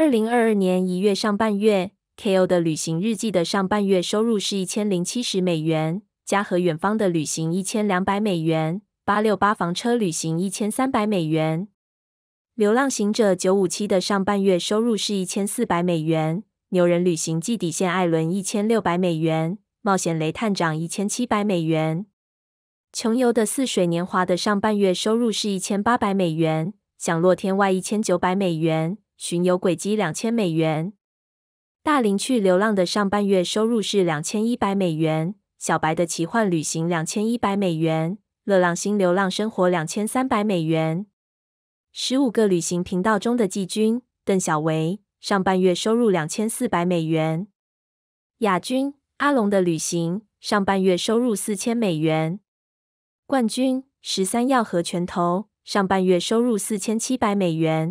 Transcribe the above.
二零二二年一月上半月，KO 的旅行日记的上半月收入是一千零七十美元，嘉和远方的旅行一千两百美元，八六八房车旅行一千三百美元，流浪行者九五七的上半月收入是一千四百美元，牛人旅行记底线艾伦一千六百美元，冒险雷探长一千七百美元，穷游的似水年华的上半月收入是一千八百美元，享乐天外一千九百美元。巡游轨迹两千美元，大林去流浪的上半月收入是两千一百美元。小白的奇幻旅行两千一百美元。乐浪星流浪生活两千三百美元。十五个旅行频道中的季军邓小维上半月收入两千四百美元。亚军阿龙的旅行上半月收入四千美元。冠军十三药和拳头上半月收入四千七百美元。